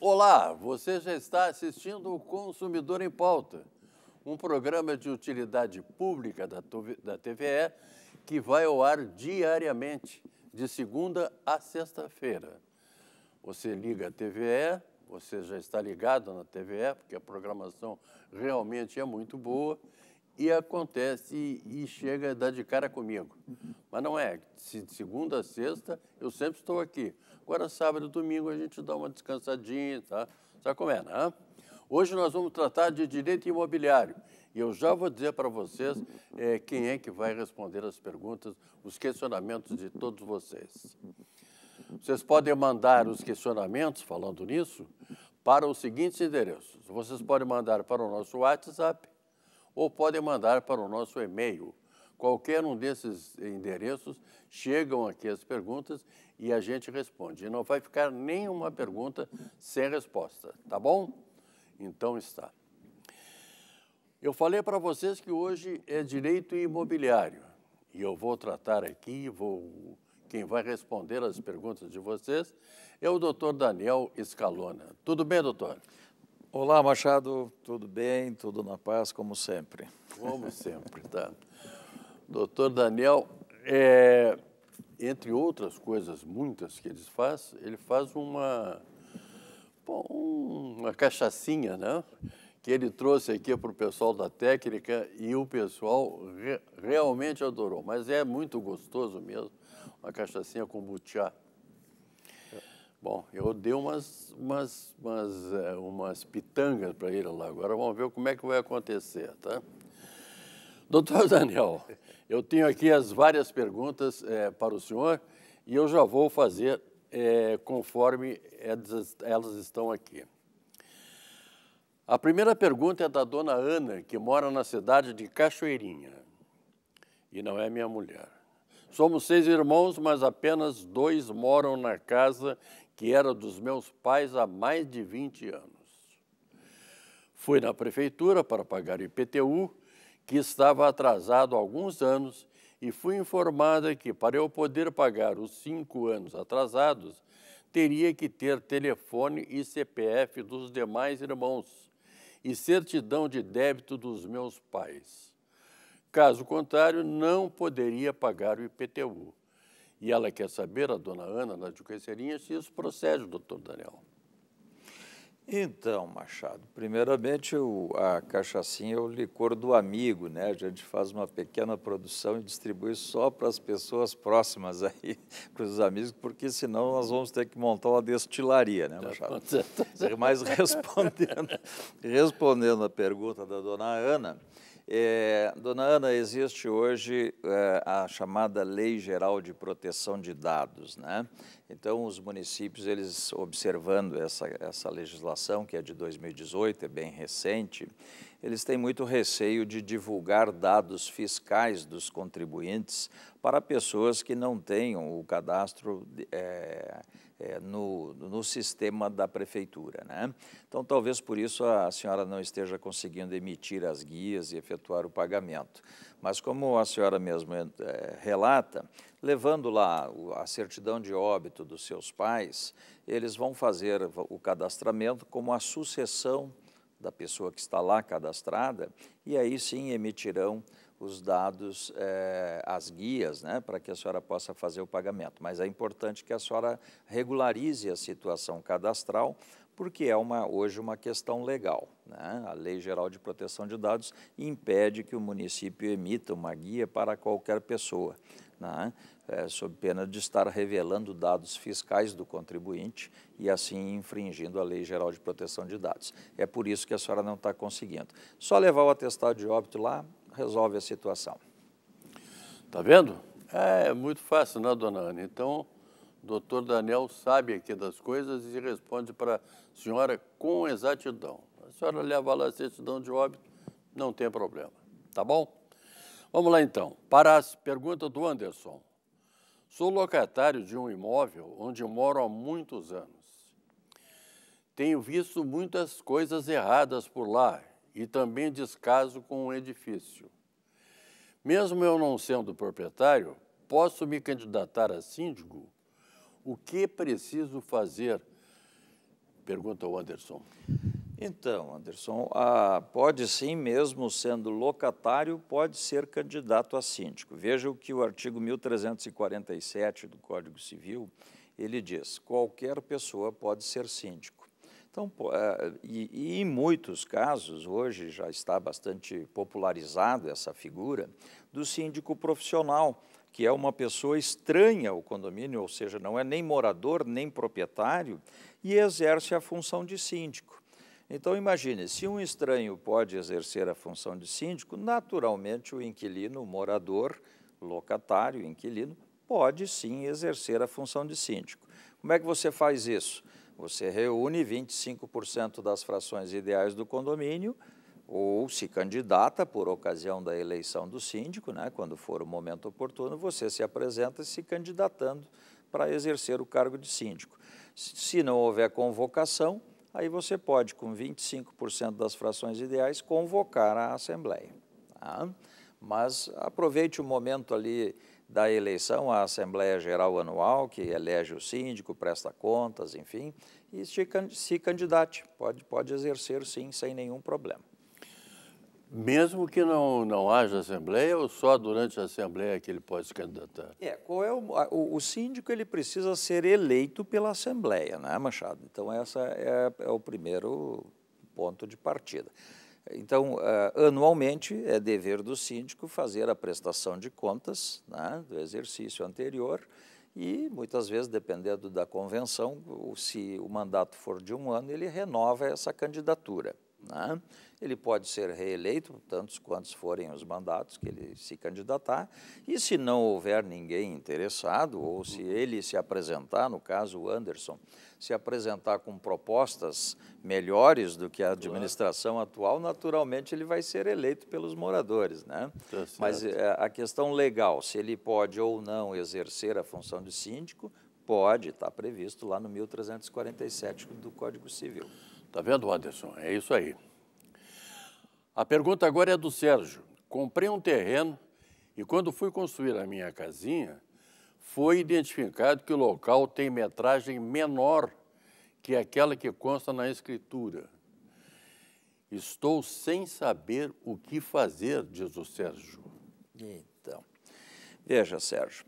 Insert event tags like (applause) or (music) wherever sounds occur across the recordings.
Olá, você já está assistindo o Consumidor em Pauta, um programa de utilidade pública da TVE que vai ao ar diariamente, de segunda a sexta-feira. Você liga a TVE você já está ligado na TVE, porque a programação realmente é muito boa, e acontece e, chega a dar de cara comigo. Mas não é, de segunda a sexta eu sempre estou aqui. Agora, sábado e domingo a gente dá uma descansadinha, tá? Sabe como é, né? Hoje nós vamos tratar de direito imobiliário. E eu já vou dizer para vocês é, quem é que vai responder as perguntas, os questionamentos de todos vocês. Vocês podem mandar os questionamentos, falando nisso, para os seguintes endereços. Vocês podem mandar para o nosso WhatsApp ou podem mandar para o nosso e-mail. Qualquer um desses endereços chegam aqui as perguntas e a gente responde. E não vai ficar nenhuma pergunta sem resposta, tá bom? Então está. Eu falei para vocês que hoje é direito imobiliário e eu vou tratar aqui, vou quem vai responder as perguntas de vocês é o doutor Daniel Escalona. Tudo bem, doutor? Olá, Machado. Tudo bem? Tudo na paz, como sempre. Como sempre, tá? doutor Daniel, é, entre outras coisas muitas que ele faz, ele faz uma, uma cachaçinha, né? Que ele trouxe aqui para o pessoal da técnica e o pessoal re realmente adorou. Mas é muito gostoso mesmo uma cachaçinha com butiá. Bom, eu dei umas, umas, umas, é, umas pitangas para ele lá. Agora vamos ver como é que vai acontecer, tá? Doutor Daniel, eu tenho aqui as várias perguntas é, para o senhor e eu já vou fazer é, conforme elas, elas estão aqui. A primeira pergunta é da dona Ana, que mora na cidade de Cachoeirinha e não é minha mulher. Somos seis irmãos, mas apenas dois moram na casa que era dos meus pais há mais de 20 anos. Fui na prefeitura para pagar o IPTU, que estava atrasado há alguns anos, e fui informada que para eu poder pagar os cinco anos atrasados, teria que ter telefone e CPF dos demais irmãos e certidão de débito dos meus pais. Caso contrário, não poderia pagar o IPTU. E ela quer saber, a dona Ana, na de Caiçarinha, se isso procede, doutor Daniel. Então, Machado, primeiramente o, a cachaçinha é o licor do amigo, né? A gente faz uma pequena produção e distribui só para as pessoas próximas aí, (laughs) para os amigos, porque senão nós vamos ter que montar uma destilaria, né, tá Machado? Tá Mas (laughs) respondendo, respondendo a pergunta da dona Ana, é, dona Ana, existe hoje é, a chamada Lei Geral de Proteção de Dados, né? Então, os municípios, eles observando essa, essa legislação, que é de 2018, é bem recente, eles têm muito receio de divulgar dados fiscais dos contribuintes para pessoas que não tenham o cadastro é, é, no, no sistema da prefeitura. Né? Então, talvez por isso a senhora não esteja conseguindo emitir as guias e efetuar o pagamento. Mas, como a senhora mesmo é, é relata, levando lá a certidão de óbito dos seus pais, eles vão fazer o cadastramento como a sucessão da pessoa que está lá cadastrada e aí sim emitirão os dados, é, as guias, né, para que a senhora possa fazer o pagamento. Mas é importante que a senhora regularize a situação cadastral, porque é uma, hoje uma questão legal. Né? A Lei Geral de Proteção de Dados impede que o município emita uma guia para qualquer pessoa, né? é, sob pena de estar revelando dados fiscais do contribuinte e assim infringindo a Lei Geral de Proteção de Dados. É por isso que a senhora não está conseguindo. Só levar o atestado de óbito lá, resolve a situação. Tá vendo? É, é muito fácil, né, dona Ana? Então, o doutor Daniel sabe aqui das coisas e responde para a senhora com exatidão. A senhora leva lá a certidão de óbito, não tem problema. Tá bom? Vamos lá então. Para a pergunta do Anderson. Sou locatário de um imóvel onde moro há muitos anos. Tenho visto muitas coisas erradas por lá e também descaso com o edifício. Mesmo eu não sendo proprietário, posso me candidatar a síndico? O que preciso fazer? Pergunta o Anderson. Então, Anderson, ah, pode sim, mesmo sendo locatário, pode ser candidato a síndico. Veja o que o artigo 1347 do Código Civil, ele diz, qualquer pessoa pode ser síndico. Então, é, e, e, em muitos casos, hoje já está bastante popularizado essa figura do síndico profissional, que é uma pessoa estranha ao condomínio, ou seja, não é nem morador nem proprietário, e exerce a função de síndico. Então, imagine, se um estranho pode exercer a função de síndico, naturalmente o inquilino, o morador, locatário, inquilino, pode sim exercer a função de síndico. Como é que você faz isso? Você reúne 25% das frações ideais do condomínio ou se candidata por ocasião da eleição do síndico, né? quando for o momento oportuno, você se apresenta se candidatando para exercer o cargo de síndico. Se não houver convocação, aí você pode, com 25% das frações ideais, convocar a Assembleia. Tá? Mas aproveite o momento ali da eleição à Assembleia Geral Anual, que elege o síndico, presta contas, enfim, e se candidate. Pode, pode exercer, sim, sem nenhum problema. Mesmo que não, não haja Assembleia, ou só durante a Assembleia que ele pode se candidatar? É, qual é o, o, o síndico ele precisa ser eleito pela Assembleia, né, Machado? Então, esse é, é o primeiro ponto de partida. Então, eh, anualmente, é dever do síndico fazer a prestação de contas né, do exercício anterior e, muitas vezes, dependendo da convenção, se o mandato for de um ano, ele renova essa candidatura. Né? Ele pode ser reeleito, tantos quantos forem os mandatos que ele se candidatar, e se não houver ninguém interessado, ou se uhum. ele se apresentar, no caso o Anderson, se apresentar com propostas melhores do que a administração atual, naturalmente ele vai ser eleito pelos moradores. Né? Tá Mas eh, a questão legal, se ele pode ou não exercer a função de síndico, pode, está previsto lá no 1347 do Código Civil. Tá vendo, Anderson? É isso aí. A pergunta agora é do Sérgio. Comprei um terreno e quando fui construir a minha casinha, foi identificado que o local tem metragem menor que aquela que consta na escritura. Estou sem saber o que fazer, diz o Sérgio. Então, veja, Sérgio,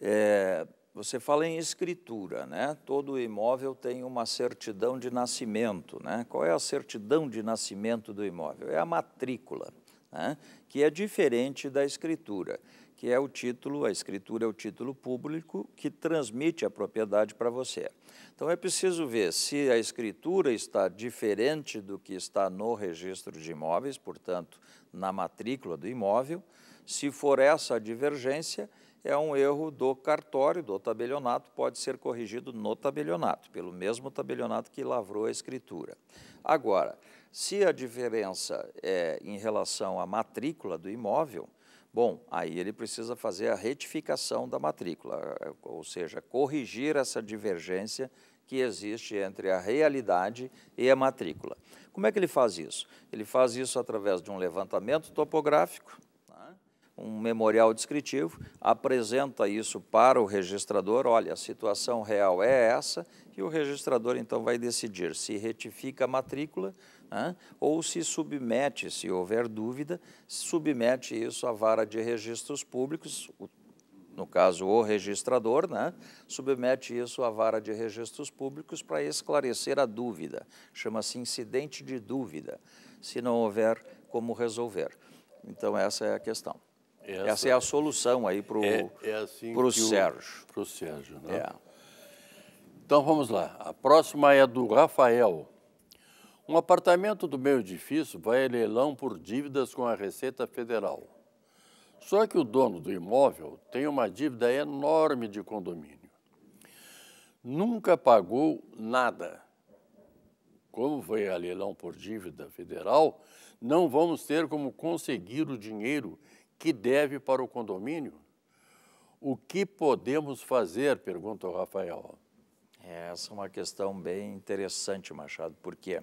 é, você fala em escritura, né? Todo imóvel tem uma certidão de nascimento, né? Qual é a certidão de nascimento do imóvel? É a matrícula, né? que é diferente da escritura, que é o título, a escritura é o título público que transmite a propriedade para você. Então é preciso ver se a escritura está diferente do que está no registro de imóveis, portanto, na matrícula do imóvel. Se for essa a divergência, é um erro do cartório, do tabelionato, pode ser corrigido no tabelionato, pelo mesmo tabelionato que lavrou a escritura. Agora, se a diferença é em relação à matrícula do imóvel, bom, aí ele precisa fazer a retificação da matrícula, ou seja, corrigir essa divergência que existe entre a realidade e a matrícula. Como é que ele faz isso? Ele faz isso através de um levantamento topográfico, um memorial descritivo, apresenta isso para o registrador, olha, a situação real é essa, e o registrador então vai decidir se retifica a matrícula né, ou se submete, se houver dúvida, submete isso à vara de registros públicos, o, no caso o registrador, né, submete isso à vara de registros públicos para esclarecer a dúvida, chama-se incidente de dúvida, se não houver como resolver. Então essa é a questão. Essa, Essa é a solução aí para o é, é assim Sérgio. Para o Sérgio, né? É. Então vamos lá. A próxima é do Rafael. Um apartamento do meu edifício vai a leilão por dívidas com a Receita Federal. Só que o dono do imóvel tem uma dívida enorme de condomínio. Nunca pagou nada. Como foi a leilão por dívida federal, não vamos ter como conseguir o dinheiro que deve para o condomínio. O que podemos fazer? Pergunta o Rafael. É, essa é uma questão bem interessante, Machado, porque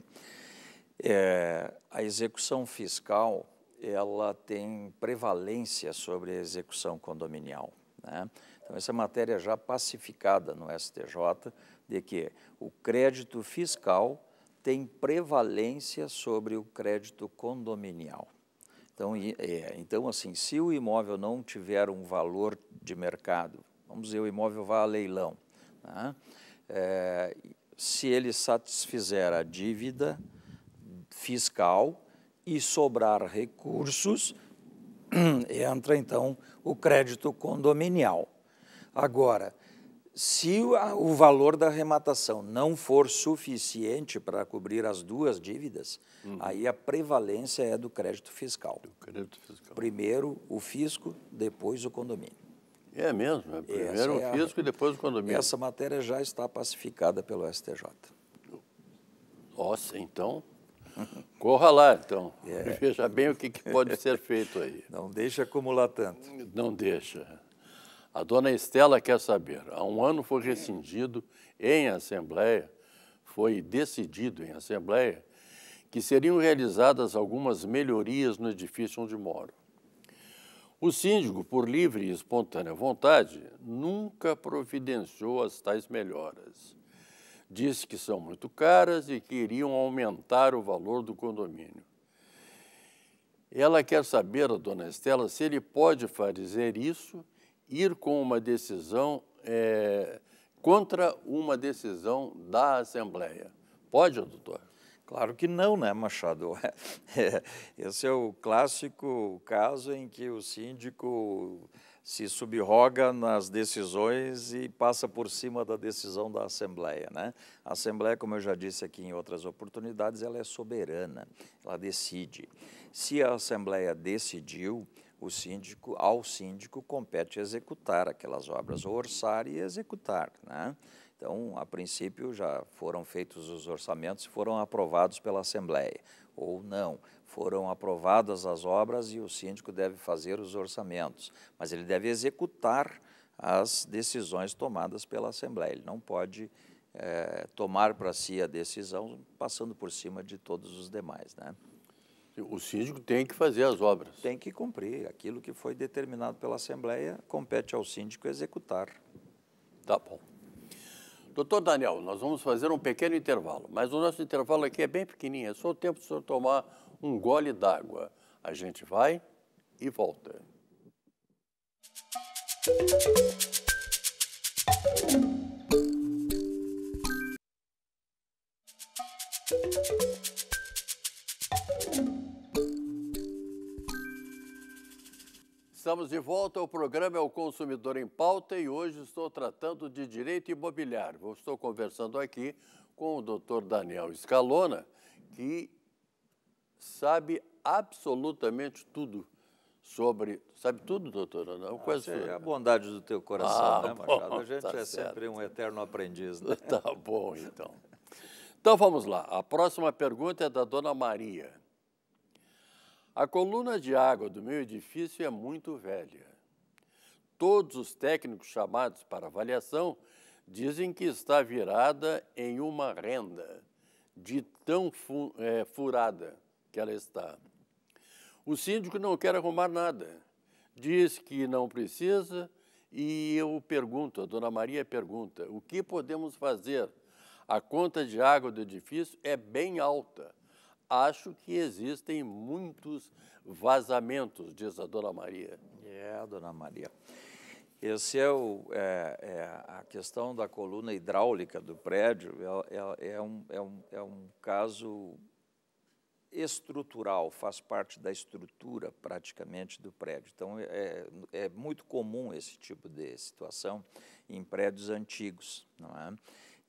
é, a execução fiscal ela tem prevalência sobre a execução condominial. Né? Então, essa matéria já pacificada no STJ de que o crédito fiscal tem prevalência sobre o crédito condominial. Então, é, então, assim, se o imóvel não tiver um valor de mercado, vamos dizer, o imóvel vai a leilão, né? é, se ele satisfizer a dívida fiscal e sobrar recursos, (clears throat) entra então o crédito condominial. Agora, se o valor da arrematação não for suficiente para cobrir as duas dívidas, uhum. aí a prevalência é do crédito fiscal. Do crédito fiscal. Primeiro o fisco, depois o condomínio. É mesmo? É primeiro Essa é o fisco é a... e depois o condomínio. Essa matéria já está pacificada pelo STJ. Nossa, então. Corra lá, então. (laughs) É. Veja bem o que, que pode ser feito aí. Não deixa acumular tanto. Não deixa. A dona Estela quer saber. Há um ano foi rescindido em Assembleia, foi decidido em Assembleia, que seriam realizadas algumas melhorias no edifício onde moro. O síndico, por livre e espontânea vontade, nunca providenciou as tais melhoras. Disse que são muito caras e que iriam aumentar o valor do condomínio. Ela quer saber, a dona Estela, se ele pode fazer isso ir com uma decisão é, contra uma decisão da Assembleia. Pode, doutor? Claro que não, né, Machado? (laughs) É, esse é o clássico caso em que o síndico se subroga nas decisões e passa por cima da decisão da Assembleia. Né? A Assembleia, como eu já disse aqui em outras oportunidades, ela é soberana, ela decide. Se a Assembleia decidiu, o síndico, ao síndico compete executar aquelas obras, orçar e executar. Né? Então, a princípio, já foram feitos os orçamentos e foram aprovados pela Assembleia, ou não. Foram aprovadas as obras e o síndico deve fazer os orçamentos, mas ele deve executar as decisões tomadas pela Assembleia. Ele não pode é, tomar para si a decisão passando por cima de todos os demais. Né? O síndico tem que fazer as obras. Tem que cumprir. Aquilo que foi determinado pela Assembleia compete ao síndico executar. Tá bom. Doutor Daniel, nós vamos fazer um pequeno intervalo, mas o nosso intervalo aqui é bem pequenininho, é só o tempo do senhor tomar um gole d'água. A gente vai e volta. Música Estamos de volta ao programa É o Consumidor em Pauta e hoje estou tratando de direito imobiliário. Estou conversando aqui com o doutor Daniel Scalona, que sabe absolutamente tudo sobre. Sabe tudo, doutor? Não, ah, quase. É a bondade do teu coração, ah, né, Machado? Bom, a gente tá é certo. sempre um eterno aprendiz, né? (laughs) Tá bom, então. Então vamos lá. A próxima pergunta é da dona Maria. A coluna de água do meu edifício é muito velha. Todos os técnicos chamados para avaliação dizem que está virada em uma renda, de tão fu é, furada que ela está. O síndico não quer arrumar nada, diz que não precisa e eu pergunto, a dona Maria pergunta, o que podemos fazer? A conta de água do edifício é bem alta acho que existem muitos vazamentos, diz a dona Maria. É, dona Maria. Esse é, o, é, é a questão da coluna hidráulica do prédio, é, é, é um, é, um, é um caso estrutural, faz parte da estrutura praticamente do prédio. Então, é, é, é muito comum esse tipo de situação em prédios antigos. Não é?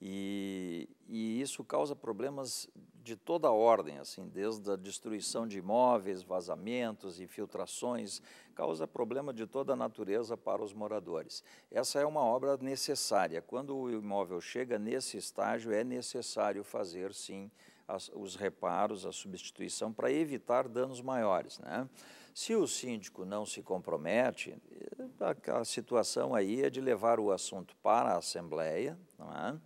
E, e, isso causa problemas de toda a ordem, assim, desde a destruição de imóveis, vazamentos, infiltrações, causa problema de toda a natureza para os moradores. Essa é uma obra necessária. Quando o imóvel chega nesse estágio, é necessário fazer, sim, as, os reparos, a substituição, para evitar danos maiores. Né? Se o síndico não se compromete, a, a situação aí é de levar o assunto para a Assembleia, não é?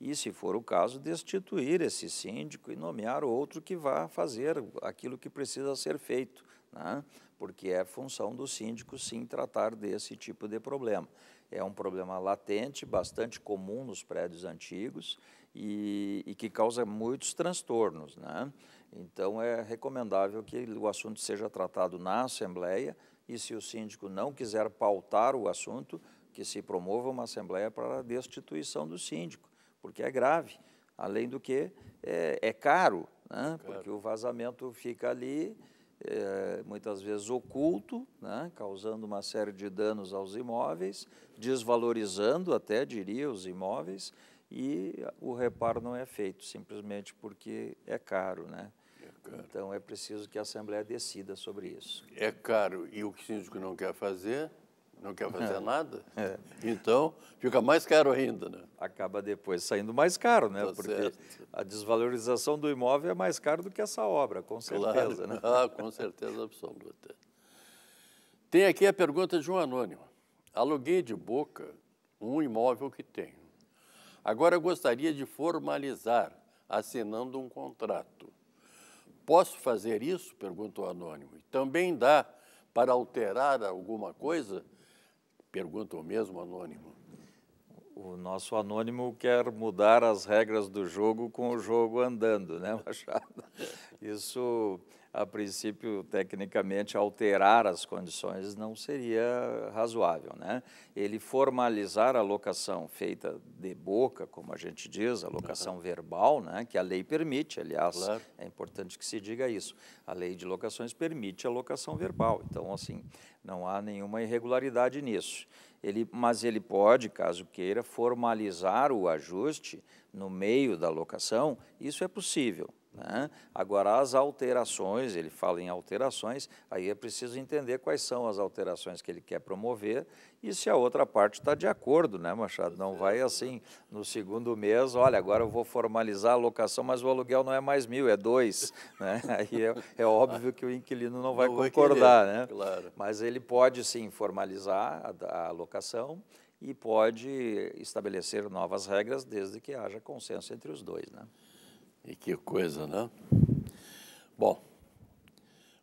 e, se for o caso, destituir esse síndico e nomear outro que vá fazer aquilo que precisa ser feito, né? porque é função do síndico, sim, tratar desse tipo de problema. É um problema latente, bastante comum nos prédios antigos e, e que causa muitos transtornos. Né? Então, é recomendável que o assunto seja tratado na Assembleia e, se o síndico não quiser pautar o assunto, que se promova uma assembleia para a destituição do síndico, porque é grave. Além do que, é, é caro, né? porque o vazamento fica ali, é, muitas vezes oculto, né? causando uma série de danos aos imóveis, desvalorizando até, diria, os imóveis, e o reparo não é feito, simplesmente porque é caro. Né? É então é preciso que a Assembleia decida sobre isso. É caro, e o que o síndico não quer fazer não quer fazer é. nada, é. então fica mais caro ainda, né? Acaba depois saindo mais caro, né? Tá Porque certo. a desvalorização do imóvel é mais caro do que essa obra, com certeza, claro. né? (laughs) Ah, com certeza absoluta. Tem aqui a pergunta de um anônimo. Aluguei de boca um imóvel que tenho. Agora gostaria de formalizar, assinando um contrato. Posso fazer isso? Pergunta o anônimo. Também dá para alterar alguma coisa Pergunta o mesmo anônimo. O nosso anônimo quer mudar as regras do jogo com o jogo andando, né, (laughs) Machado? Isso a princípio, tecnicamente, alterar as condições não seria razoável. Né? Ele formalizar a locação feita de boca, como a gente diz, a locação uhum. verbal, né, que a lei permite, aliás, claro. é importante que se diga isso. A lei de locações permite a locação verbal, então, assim, não há nenhuma irregularidade nisso. Ele, mas ele pode, caso queira, formalizar o ajuste no meio da locação, isso é possível. Né? Agora, as alterações, ele fala em alterações, aí é preciso entender quais são as alterações que ele quer promover e se a outra parte está de acordo, né, Machado? Não vai assim, no segundo mês, olha, agora eu vou formalizar a locação, mas o aluguel não é mais mil, é dois. (laughs) Né? Aí é, é óbvio que o inquilino não vai não concordar, querer, né? Claro. Mas ele pode sim formalizar a, a locação e pode estabelecer novas regras desde que haja consenso entre os dois, né? E que coisa, né? Bom,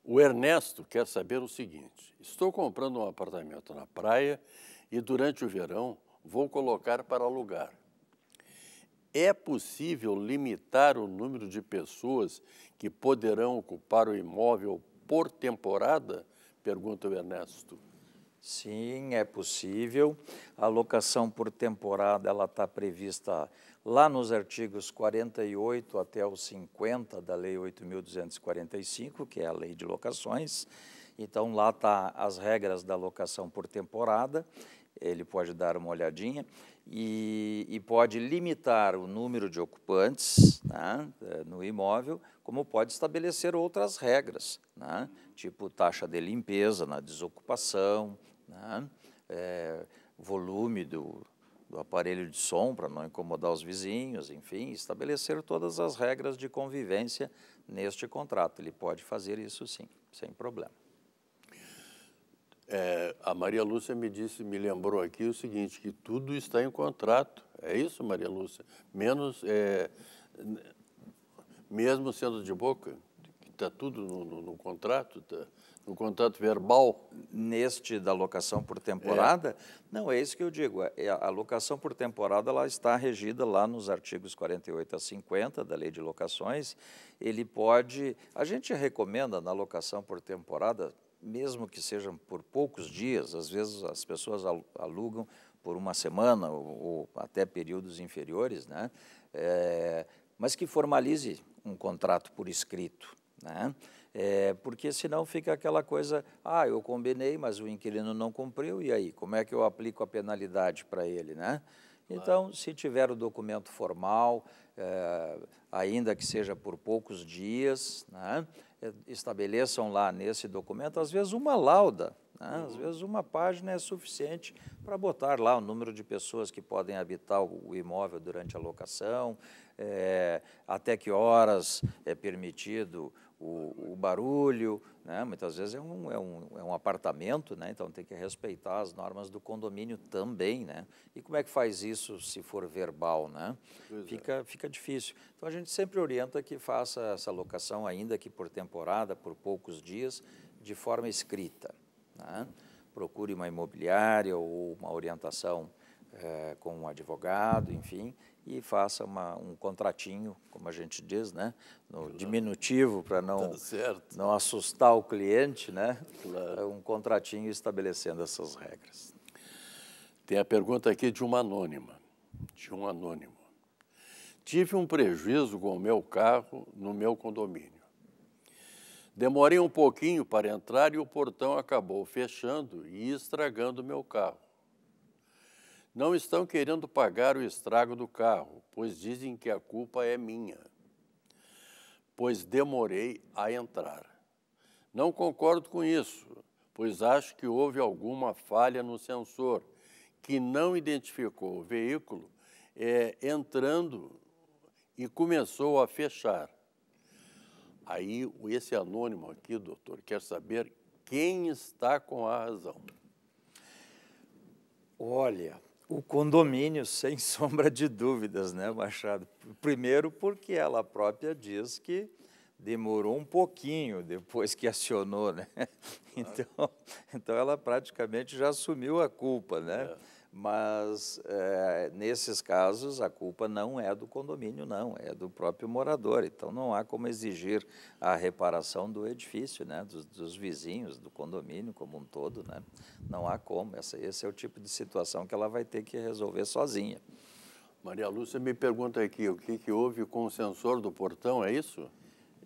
o Ernesto quer saber o seguinte: estou comprando um apartamento na praia e durante o verão vou colocar para alugar. É possível limitar o número de pessoas que poderão ocupar o imóvel por temporada? Pergunta o Ernesto. Sim, é possível. A locação por temporada ela está prevista Lá nos artigos 48 até o 50 da Lei 8.245, que é a Lei de Locações, então lá está as regras da locação por temporada, ele pode dar uma olhadinha, e, e pode limitar o número de ocupantes né, no imóvel, como pode estabelecer outras regras, né, tipo taxa de limpeza na desocupação, né, é, volume do, do aparelho de som para não incomodar os vizinhos, enfim, estabelecer todas as regras de convivência neste contrato. Ele pode fazer isso sim, sem problema. É, a Maria Lúcia me disse, me lembrou aqui o seguinte, que tudo está em contrato. É isso, Maria Lúcia? Menos, é, mesmo sendo de boca, está tudo no, no, no contrato, tá? O contato verbal? Neste da locação por temporada? É. Não, é isso que eu digo. É, é, a locação por temporada ela está regida lá nos artigos 48 a 50 da Lei de Locações. Ele pode. A gente recomenda na locação por temporada, mesmo que sejam por poucos dias, às vezes as pessoas alugam por uma semana ou, ou até períodos inferiores, né? É, mas que formalize um contrato por escrito. Né? É, porque senão fica aquela coisa, ah, eu combinei, mas o inquilino não cumpriu, e aí, como é que eu aplico a penalidade para ele, né? Então, claro. se tiver o documento formal, é, ainda que seja por poucos dias, né, é, estabeleçam lá nesse documento, às vezes uma lauda, né, uhum. às vezes uma página é suficiente para botar lá o número de pessoas que podem habitar o imóvel durante a locação, é, até que horas é permitido o, o barulho, né? muitas vezes é um, é um, é um apartamento, né? então tem que respeitar as normas do condomínio também. Né? E como é que faz isso se for verbal? Né? É. fica, fica difícil. Então a gente sempre orienta que faça essa locação, ainda que por temporada, por poucos dias, de forma escrita. Né? Procure uma imobiliária ou uma orientação é, com um advogado, enfim, e faça uma, um contratinho, como a gente diz, né? No claro. diminutivo, para não, não assustar o cliente, né? Claro. É um contratinho estabelecendo essas regras. Tem a pergunta aqui de uma anônima, de um anônimo. Tive um prejuízo com o meu carro no meu condomínio. Demorei um pouquinho para entrar e o portão acabou fechando e estragando o meu carro. Não estão querendo pagar o estrago do carro, pois dizem que a culpa é minha, pois demorei a entrar. Não concordo com isso, pois acho que houve alguma falha no sensor, que não identificou o veículo é, entrando e começou a fechar. Aí esse anônimo aqui, doutor, quer saber quem está com a razão. Olha, o condomínio, (laughs) sem sombra de dúvidas, né, Machado? Primeiro, porque ela própria diz que demorou um pouquinho depois que acionou, né? (laughs) Então, então ela praticamente já assumiu a culpa, né? É mas é, nesses casos a culpa não é do condomínio, não, é do próprio morador. Então não há como exigir a reparação do edifício, né, dos, dos vizinhos, do condomínio como um todo, né? Não há como. Essa, esse é o tipo de situação que ela vai ter que resolver sozinha. Maria Lúcia me pergunta aqui o que, que houve com o sensor do portão, é isso?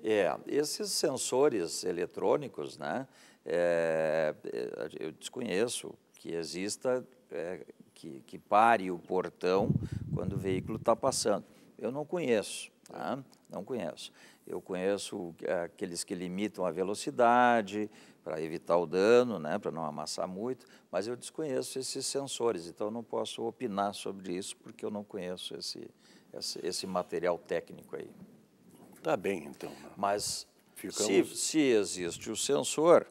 É, esses sensores eletrônicos, né? É, eu desconheço que exista é, que, que pare o portão quando o veículo está passando. Eu não conheço, tá? não conheço. Eu conheço aqueles que limitam a velocidade para evitar o dano, né, para não amassar muito, mas eu desconheço esses sensores, então eu não posso opinar sobre isso porque eu não conheço esse, esse, esse material técnico aí. Tá bem, então. Né? Mas Ficamos... se, se existe o sensor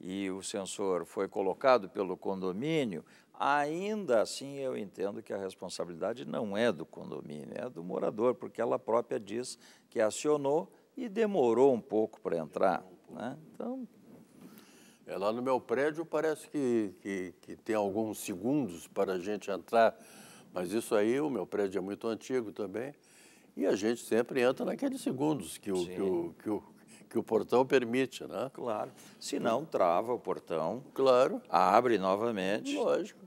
e o sensor foi colocado pelo condomínio, Ainda assim, eu entendo que a responsabilidade não é do condomínio, é do morador, porque ela própria diz que acionou e demorou um pouco para entrar. Né? Então. É, lá no meu prédio parece que, que, que tem alguns segundos para a gente entrar, mas isso aí, o meu prédio é muito antigo também, e a gente sempre entra naqueles segundos que o, que o, que o, que o portão permite, né? Claro. Se não, trava o portão. Claro. Abre novamente. Lógico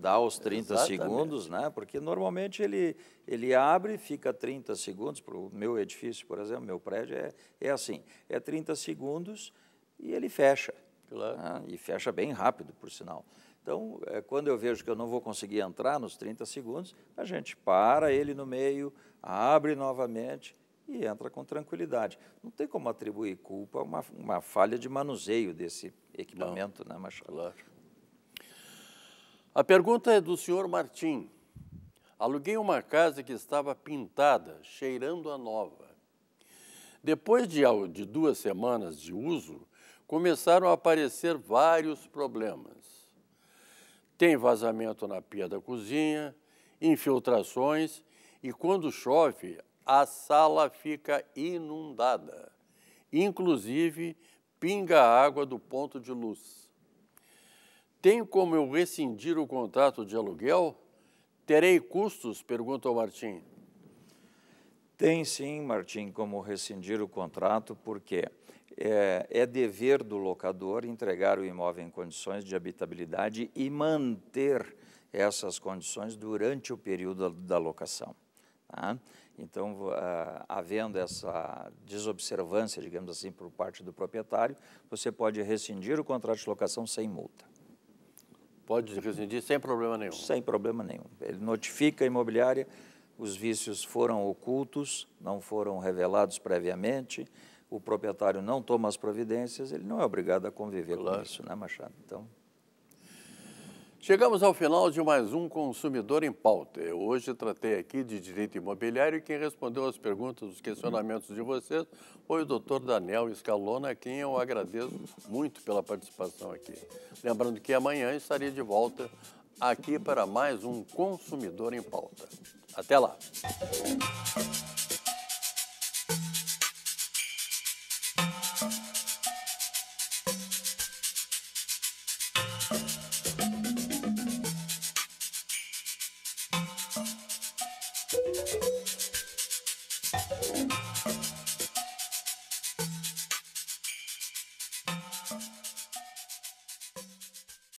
dá os 30 Exatamente. segundos, né? Porque normalmente ele, ele abre, fica 30 segundos, para o meu edifício, por exemplo, meu prédio é, é assim, é 30 segundos e ele fecha. Claro. Né? E fecha bem rápido, por sinal. Então, é, quando eu vejo que eu não vou conseguir entrar nos 30 segundos, a gente para ele no meio, abre novamente e entra com tranquilidade. Não tem como atribuir culpa a uma, uma falha de manuseio desse equipamento, não. né, Machado? Claro. A pergunta é do senhor Martim. Aluguei uma casa que estava pintada, cheirando a nova. Depois de, de duas semanas de uso, começaram a aparecer vários problemas. Tem vazamento na pia da cozinha, infiltrações e, quando chove, a sala fica inundada. Inclusive, pinga água do ponto de luz. Tem como eu rescindir o contrato de aluguel? Terei custos? Pergunta ao Martim. Tem sim, Martim, como rescindir o contrato, porque é, é dever do locador entregar o imóvel em condições de habitabilidade e manter essas condições durante o período da locação. Tá? Então, uh, havendo essa desobservância, digamos assim, por parte do proprietário, você pode rescindir o contrato de locação sem multa. Pode rescindir sem problema nenhum? Sem problema nenhum. Ele notifica a imobiliária, os vícios foram ocultos, não foram revelados previamente, o proprietário não toma as providências, ele não é obrigado a conviver claro. com isso, né, Machado? Então. Chegamos ao final de mais um Consumidor em Pauta. Eu hoje tratei aqui de direito imobiliário e quem respondeu as perguntas, os questionamentos de vocês foi o doutor Daniel Escalona, a quem eu agradeço muito pela participação aqui. Lembrando que amanhã estaria de volta aqui para mais um Consumidor em Pauta. Até lá!